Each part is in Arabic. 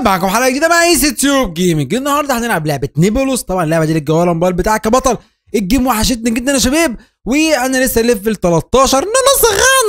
شباب معاكم حلقه جديده مع ايس تيوب جيمنج النهارده هنلعب لعبه نيبولوس طبعا اللعبه دي للجوال امبال بتاعك كبطل الجيم وحشتني جدا يا شباب وانا لسه ليفل 13 انا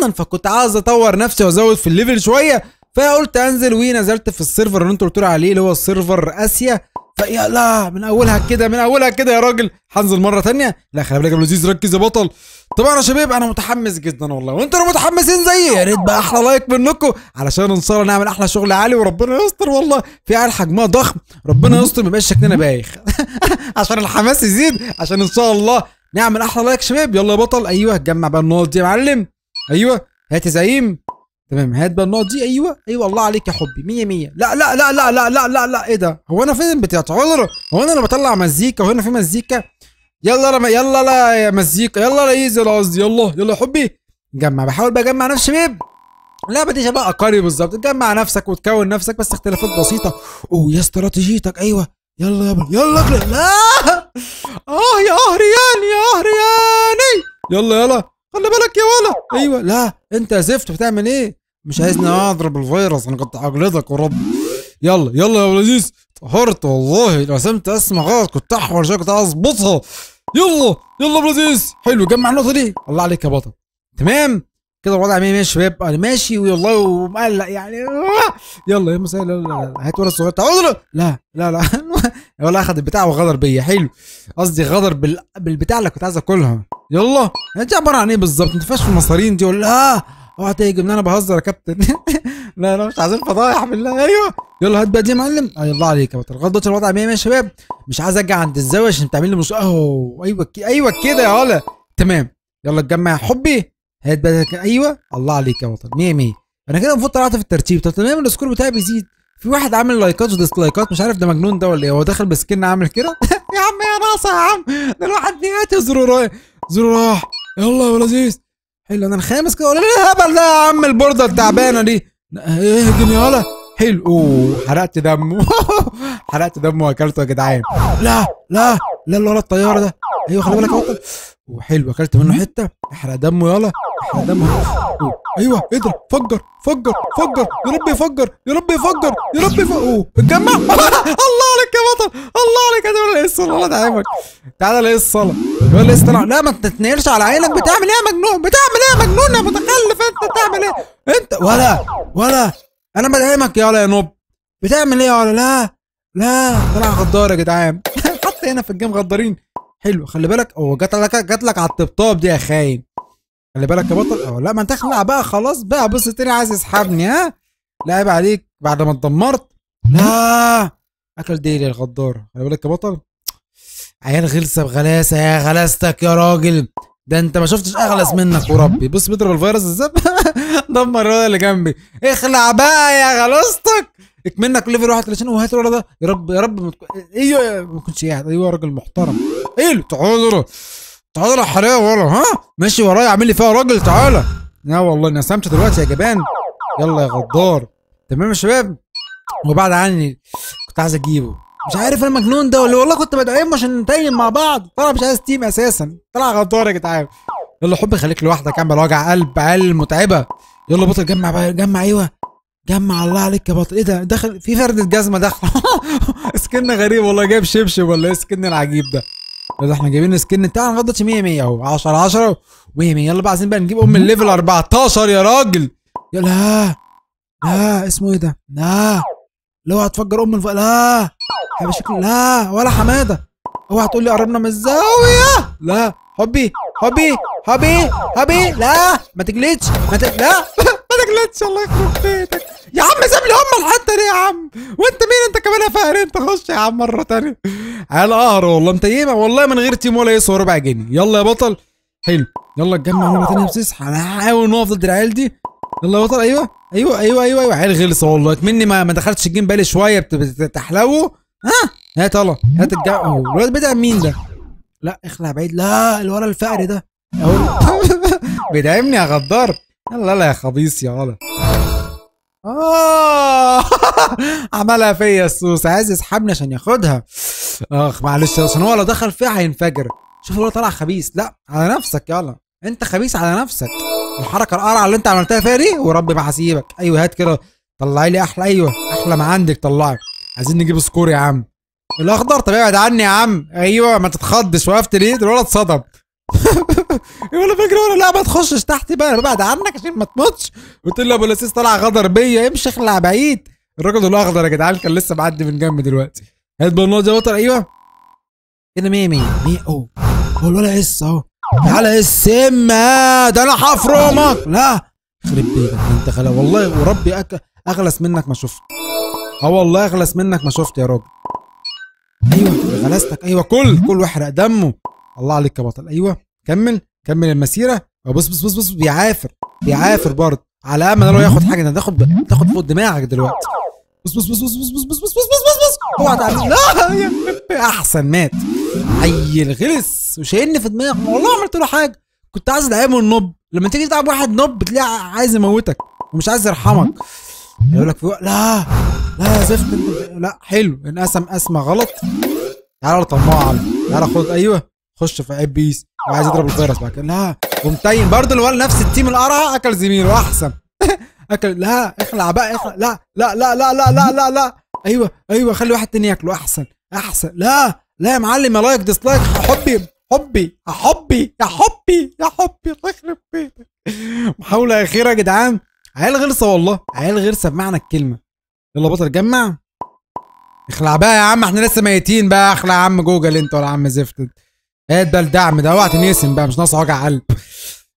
صغنن فكنت عايز اطور نفسي وازود في الليفل شويه فقلت انزل ونزلت في السيرفر اللي انتوا قلتوا عليه اللي هو السيرفر اسيا يلا من اولها كده من اولها كده يا راجل هنزل مره ثانيه لا خلي بالك يا لذيذ ركز يا بطل طبعا يا شباب انا متحمس جدا والله وانتوا متحمسين زيي يا ريت بقى احلى لايك منكم علشان ان شاء الله نعمل احلى شغل عالي وربنا يستر والله في عيال حجمها ضخم ربنا يستر ما يبقاش شكلنا بايخ عشان الحماس يزيد عشان ان شاء الله نعمل احلى لايك شباب يلا يا بطل ايوه جمع بقى النقط دي يا معلم ايوه هات زعيم تمام هات بقى النقط دي ايوه ايوه الله عليك يا حبي 100 100 لا لا لا لا لا لا لا لا ايه ده هو انا فين بتاعتي هو انا بطلع مزيكا وهنا في مزيكا يلا انا يلا لا يا مزيكا يلا لا ايزي قصدي يلا يلا يا حبي جمع بحاول بقى اجمع نفسي شباب لا بدي شباب اقاري بالظبط تجمع نفسك وتكون نفسك بس اختلافات بسيطة اوه يا استراتيجيتك ايوه يلا يابا يلا لا اه يا هريان يا اهرياني يلا يلا خلي بالك يا ولا ايوه لا انت زفت بتعمل ايه مش عايزني اضرب الفيروس انا كنت اقلدك ورب يلا يلا يا ولذيذ طهرت والله لو سمت اسمع غلط كنت احور شويه كنت اظبطها يلا يلا يا ولذيذ حلو جمع النقطه دي الله عليك يا بطل تمام كده الوضع ماشي يا شباب انا ماشي والله ومقلق يعني يلا يا مساء هات ورا الصغير تعال لا لا لا ولا اخد البتاع وغدر بيا حلو قصدي غدر بال... بالبتاع اللي كنت عايز اكلها يلا انت يعني عباره عن ايه بالظبط انت فاش في المصارين دي ولا اوعى تهجم انا بهزر يا كابتن لا لا مش عايزين فضايح بالله ايوه يلا هات بقى دي يا معلم اي الله عليك يا بطل لغايه دلوقتي الوضع 100 يا شباب مش عايز ارجع عند الزاويه عشان بتعمل لي مش اهو ايوه كي... ايوه كده يا هلا تمام يلا اتجمع يا حبي هات بقى ايوه الله عليك يا بطل 100 100 انا كده المفروض طلعت في الترتيب طب تمام السكور بتاعي بيزيد في واحد عامل لايكات وديسلايكات مش عارف ده مجنون ده ولا ايه هو داخل بسكن عامل كده يا عم يا ناقصه يا عم ده الواحد راح زرو راح يلا يا لذيذ حلو انا الخامس كده ايه الهبل ده يا عم البورده التعبانه دي اهجم إيه، يا ولا حلو اوه حرقت دمه حرقت دمه واكلته يا جدعان لا لا لا اللي ورا الطياره ده ايوه خلي بالك وحلو اكلت منه حته احرق دمه يلا احرق دمه ايوه اضرب إيه فجر فجر فجر يا رب يفجر يا رب يفجر يا رب يفجر اتجمع الله عليك يا بطل الله عليك يا ولا ايه الصلاه ولد عيبك تعالى ليه الصلاه يقول لي الصلاه لا ما تتنقلش على عينك بتعمل ايه يا مجنون بتعمل ايه يا مجنون يا متخلف انت بتعمل ايه انت ولا ولا انا بدعمك يلا يا نوب بتعمل ايه يا ولا لا لا طلع غدار يا جدعان حتى هنا في الجيم غدارين حلو خلي بالك هو جات لك جات لك على الطبطاب دي يا خاين خلي بالك يا بطل لا ما انت اخلع بقى خلاص بقى بص تاني عايز يسحبني ها عيب عليك بعد ما اتدمرت لا آه، اكل ديلي الغدار خلي بالك يا بطل عيال غلسه بغلاسه يا غلاستك يا راجل ده انت ما شفتش اغلس منك وربي بص بيضرب الفيروس الزب دمر اللي جنبي اخلع بقى يا غلاستك اكمنك ليفل 31 وهات الولد ده يا رب يا رب متك... ايوه ما كنتش قاعد ايوه راجل محترم ايه تعالى تعالى يا حلاوه ورا ها ماشي ورايا عامل لي فيها راجل تعالى لا والله انا سامت دلوقتي يا جبان يلا يا غدار تمام يا شباب وبعد عني كنت عايز اجيبه مش عارف انا مجنون ده ولا إيه؟ والله كنت بدعمه عشان نتيم مع بعض طلع مش عايز تيم اساسا طلع غدار يا جدعان يلا حبي خليك لوحدك اعمل وجع قلب عيال متعبه يلا بطل جمع بقى جمع ايوه جمع الله عليك يا بطل ايه ده دخل في فردة جزمة دخل سكن غريب والله جايب شبشب ولا ايه السكن العجيب ده ده احنا جايبين سكن ما لغايه 100 100 اهو 10 10 و100 يلا بقى عايزين بقى نجيب ام الليفل 14 يا راجل يا لا لا اسمه ايه ده لا اللي هو هتفجر ام الف... لا هيبقى شكله لا ولا حماده اوعى تقول لي قربنا من الزاويه لا حبي حبي حبي حبي لا ما تجلدش ما ت... لا جلتش الله يخرب بيتك يا عم سيب لي ام الحته دي يا عم وانت مين انت كمان يا فقر انت خش يا عم مره ثانيه على قهر والله متيمه والله من غير تيم ولا يسوى ربع جنيه يلا يا بطل حلو يلا اتجمع مره ثانيه بس انا هحاول نقف ضد العيال دي يلا يا بطل ايوه ايوه ايوه ايوه ايوه عيال غلصه والله اتمني ما, ما دخلتش الجيم بالي شويه بتحلو ها هات يلا هات الجمع الواد بدأ مين ده؟ لا اخلع بعيد لا الورا الفقري ده اهو بيدعمني يا غدار لا لا يا خبيص يا غلط اه عملها فيا السوس عايز يسحبني عشان ياخدها اخ معلش عشان هو لو دخل فيها هينفجر شوف هو طلع خبيث لا على نفسك يلا انت خبيث على نفسك الحركه القرعه اللي انت عملتها فيها دي ورب ما هسيبك ايوه هات كده طلع لي احلى ايوه احلى ما عندك طلعي عايزين نجيب سكور يا عم الاخضر طب ابعد عني يا عم ايوه ما تتخضش وقفت ليه الولد اتصدم ولا فاكر ولا لا ما تخشش تحت بقى بعد عنك عشان ما تموتش قلت له ابو لسيس طلع غدر بيا امشي اخلع بعيد الراجل الاخضر يا جدعان كان لسه معدي من جنب دلوقتي هات بنوت يا بطل ايوه كده 100 100 100 اهو هو الولا اس اهو تعالى السم آه، ده انا حفرمك لا خرب بيتك انت خلا والله وربي أك... اغلس منك ما شفت اه والله اغلس منك ما شفت يا راجل ايوه غلستك ايوه كل كل واحرق دمه الله عليك يا بطل ايوه كمل كمل المسيره بص بص بص بص بيعافر بيعافر برضه على امل انه ياخد حاجه انت تاخد تاخد فوق دماغك دلوقتي بص بص بص بص بص بص بص بص بص بص بص بص اوعى تعمل احسن مات عيل غلس وشايلني في دماغه والله عملت له حاجه كنت عايز العيب النب لما تيجي تلعب واحد نب تلاقي عايز يموتك ومش عايز يرحمك يقول لك لا لا يا زفت لا حلو انقسم قسمه غلط تعالى طماعه تعالى خد ايوه خش في عيب بيس وعايز يضرب الفيروس كده لا ومتين برضه الولد نفس التيم القرع اكل زميله احسن اكل لا اخلع بقى اخلع لا لا لا لا لا لا لا, لا. ايوه ايوه خلي واحد تاني ياكله احسن احسن لا لا يا معلم يا لايك ديسلايك حبي حبي يا حبي يا حبي يا حبي الله يخرب بيتك محاولة أخيرة يا جدعان عيال غرسة والله عيال غرسة بمعنى الكلمة يلا بطل جمع اخلع بقى يا عم احنا لسه ميتين بقى اخلع يا عم جوجل انت ولا عم زفت هات ايه بقى الدعم ده اوعى تنقسم بقى مش ناقصه وجع قلب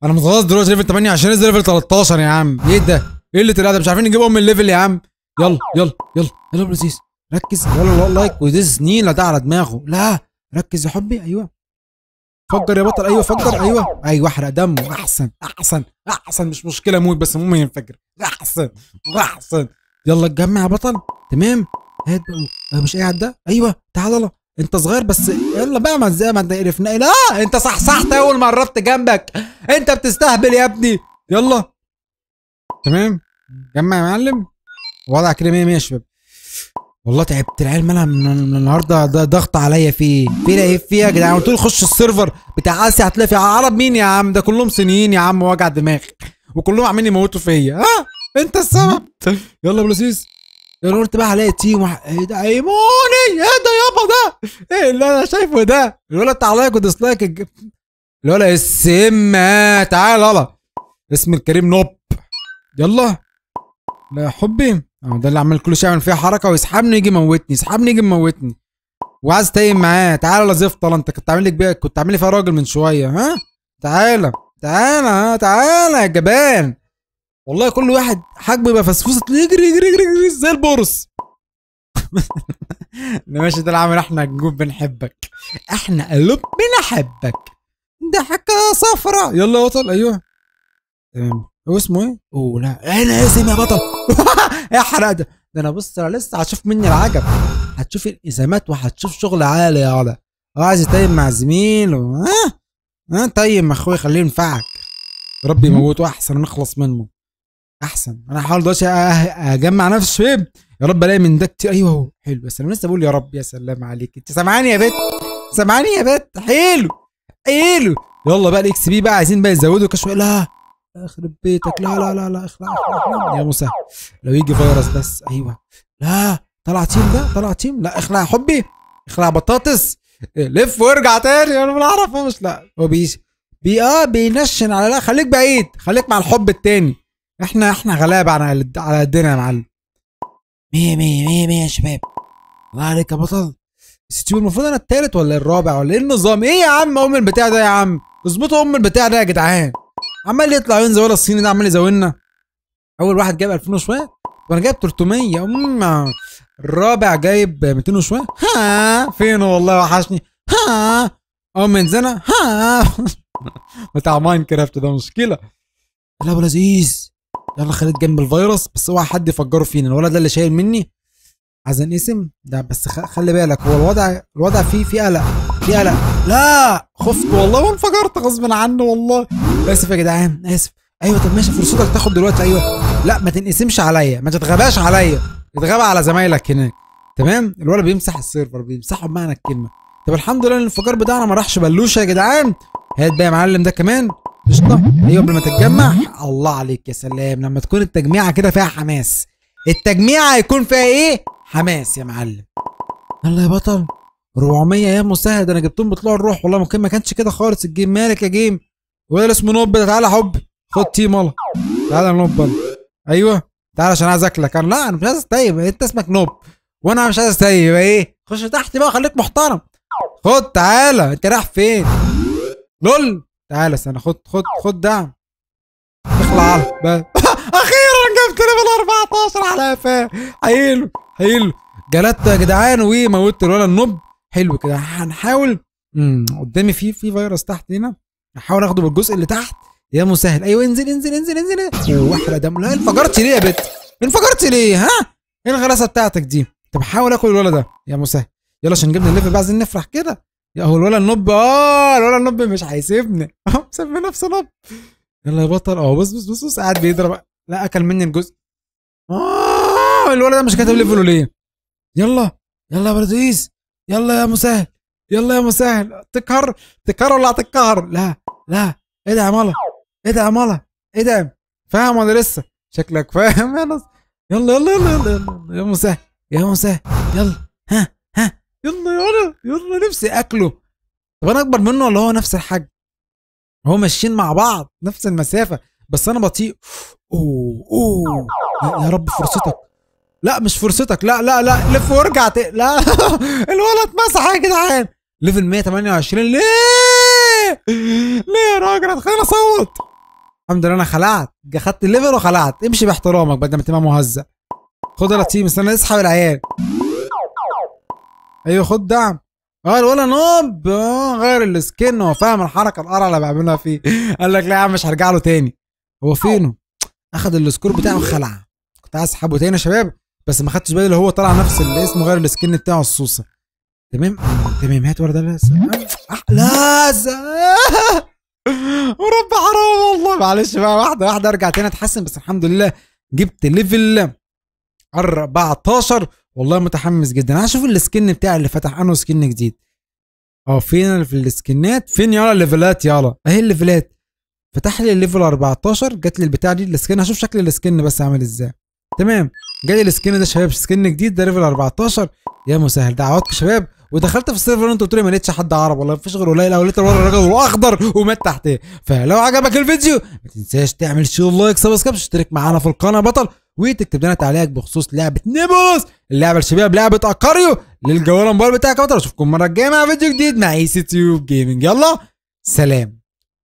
انا متخلص دلوقتي ليفل 8 عشان ليفل 13 يا عم ايه ده؟ ايه اللي طلع ده مش عارفين نجيبهم من الليفل يا عم يلا يلا يلا يلا لذيذ ركز يلا لايك وذيس نيله ده على دماغه لا ركز يا حبي ايوه فجر يا بطل ايوه فجر ايوه ايوه احرق دمه احسن احسن احسن مش مشكله موت بس المهم ينفجر احسن احسن يلا اتجمع يا بطل تمام هات بقى مش قاعد ده ايوه تعال يلا انت صغير بس يلا بقى ما زي ما عرفنا لا انت صحصحت اول ما قربت جنبك انت بتستهبل يا ابني يلا تمام جمع يا معلم وضع كده 100 100 يا شباب والله تعبت العيال مالها من النهارده ده ضغط عليا في في ايه فيها إيه يا جدعان قلت له خش السيرفر بتاع اسيا هتلاقي في عرب مين يا عم ده كلهم صينيين يا عم وجع دماغ وكلهم عاملين يموتوا فيا ها انت السبب يلا بلوسيس لو قلت بقى هلاقي تيم وح... ايه ده ايموني ايه ده يابا ده ايه اللي انا شايفه ده بتاع لايك وديسلايك الولا السم آه، تعال يلا اسم الكريم نوب يلا لا يا حبي اهو ده اللي عمال كل شيء يعمل فيها حركه ويسحبني يجي يموتني يسحبني يجي يموتني وعايز تايم معاه تعال يا زفطه انت كنت عامل لي كنت عامل لي فيها راجل من شويه ها تعالى تعالى ها تعالى يا جبان والله كل واحد حجمه يبقى فسفوسه يجري يجري يجري, يجري زي البورس ماشي ده العامل احنا نجوم بنحبك احنا قلوب بنحبك ده حكا صفرة يلا يا بطل ايوه تمام هو اسمه ايه؟ اوه لا انا إيه، اسم يا بطل يا حرق ده ده انا بص انا لسه هتشوف مني العجب هتشوف الازامات وهتشوف شغل عالي يا علا عايز يتايم مع زميل ها ها تايم طيب اخويا خليه ينفعك ربي يموته احسن نخلص منه احسن انا هحاول دلوقتي أه، اجمع نفسي شويه يا رب الاقي من ده كتير ايوه اهو حلو بس انا لسه بقول يا رب يا سلام عليك انت سامعاني يا بت سامعاني يا بت حلو حلو يلا بقى الاكس بي بقى عايزين بقى يزودوا كشويه لا اخرب بيتك لا لا لا لا اخلع اخلع يا موسى لو يجي فيروس بس ايوه لا طلع تيم ده طلع تيم لا اخلع يا حبي اخلع بطاطس لف وارجع تاني انا ما اعرفه مش لا هو بي بي اه بينشن على لا خليك بعيد خليك مع الحب التاني احنا احنا غلابه على على قدنا يا معلم مية مية مية مية يا شباب الله عليك يا بطل ستيو المفروض انا التالت ولا الرابع ولا ايه النظام ايه يا عم ام البتاع ده يا عم اظبطوا ام البتاع ده يا جدعان عمال يطلع ينزل ولا الصيني ده عمال يزولنا اول واحد جاب 2000 وشويه وانا جايب 300 امم الرابع جايب 200 وشويه ها فين والله وحشني ها ام اه من زنا ها بتاع ماين كرافت ده مشكله لا ابو لذيذ ده انا خليت جنب الفيروس بس اوعى حد يفجره فينا الولد ده اللي شايل مني عايز اسم ده بس خلي بالك هو الوضع الوضع فيه فيه قلق فيه قلق لا خفت والله وانفجرت غصب عنه والله اسف يا جدعان اسف ايوه طب ماشي فرصتك تاخد دلوقتي ايوه لا ما تنقسمش عليا ما تتغباش عليا اتغاب على زمايلك هناك تمام الولد بيمسح السيرفر بيمسحه بمعنى الكلمه طب الحمد لله الانفجار بتاعنا ما راحش بلوشه يا جدعان هات بقى يا معلم ده كمان قشطه هي أيوة، قبل ما تتجمع الله عليك يا سلام لما تكون التجميعه كده فيها حماس التجميعه هيكون فيها ايه حماس يا معلم يلا يا بطل 400 يا مساعد انا جبتهم بطلوع الروح والله ممكن ما كانش كده خالص الجيم مالك يا جيم ولا اسمه نوب ده تعالى حب خد تيم يلا تعالى نوب ايوه تعالى عشان عايز اكلك انا لا انا مش عايز استيب انت اسمك نوب وانا مش عايز استيب ايه خش تحت بقى خليك محترم خد تعالى انت رايح فين لول تعالى سنة خد خد خد دعم اخلع اخيرا جبت ليفل 14 على قفاه حلو حلو جلدته يا جدعان وموتت الولد النب حلو كده هنحاول امم قدامي في في فيروس تحت هنا هحاول اخده بالجزء اللي تحت يا مسهل ايوه انزل انزل انزل انزل واحرق دم لا انفجرت ليه يا بت انفجرت ليه ها ايه الغلاسه بتاعتك دي طب حاول اكل الولد ده يا مسهل يلا عشان جبنا الليفل بقى عايزين نفرح كده يا هو الولا النب اه الولا النب مش هيسيبني اهو مسمي نفسه نب يلا يا بطل اهو بص بص بص بص قاعد بيضرب لا اكل مني الجزء اه الولا ده مش كاتب ليفله ليه يلا يلا يا بردويس يلا يا مسهل يلا يا مسهل تكهر تكهر ولا هتكهر لا لا ادعم الله ادعم الله ادعم فاهم ولا لسه شكلك فاهم يا نص يلا يلا يلا يلا, يلا. يا مسهل يا مسهل يلا ها يلا نفسي اكله طب انا اكبر منه ولا هو نفس الحجم هو ماشيين مع بعض نفس المسافه بس انا بطيء اوه اوه يا رب فرصتك لا مش فرصتك لا لا لا لف وارجع لا الولد مسح يا جدعان ليفل 128 ليه ليه يا راجل تخيل اصوت الحمد لله انا خلعت خدت الليفل وخلعت امشي باحترامك بدل ما تبقى مهزأ خد يا لطيف استنى اسحب العيال ايوه خد دعم اه ولا نوب آه، غير السكن هو فاهم الحركه القرع اللي بعملها فيه قال لك لا يا عم مش هرجع له تاني هو فينه اخد السكور بتاعه وخلع كنت عايز اسحبه تاني يا شباب بس ما خدتش بالي اللي هو طلع نفس اللي اسمه غير السكن بتاعه الصوصه تمام تمام هات ورده لسه آه، لا ورب حرام والله معلش بقى واحده واحده ارجع تاني اتحسن بس الحمد لله جبت ليفل 14 والله متحمس جدا عايز اشوف السكن بتاعي اللي فتح انه سكن جديد اه فين في السكنات فين يلا الليفلات يلا اهي الليفلات فتح لي الليفل 14 جات لي البتاع دي السكن هشوف شكل السكن بس عامل ازاي تمام جالي السكن ده شباب سكن جديد ده ليفل 14 يا مسهل عوضك شباب ودخلت في السيرفر انت قلت لي ما لقيتش حد عرب والله ما فيش غير قليل قوي لقيت الراجل الاخضر واخضر ومات تحتيه فلو عجبك الفيديو ما تنساش تعمل شير لايك سبسكرايب تشترك معانا في القناه بطل وتكتب لنا تعليقك بخصوص لعبه نيبوس اللعبه الشبيهه بلعبه اكاريو للجوال الموبايل بتاعك اشوفكم المره الجايه مع فيديو جديد مع اي سي تيوب جيمنج يلا سلام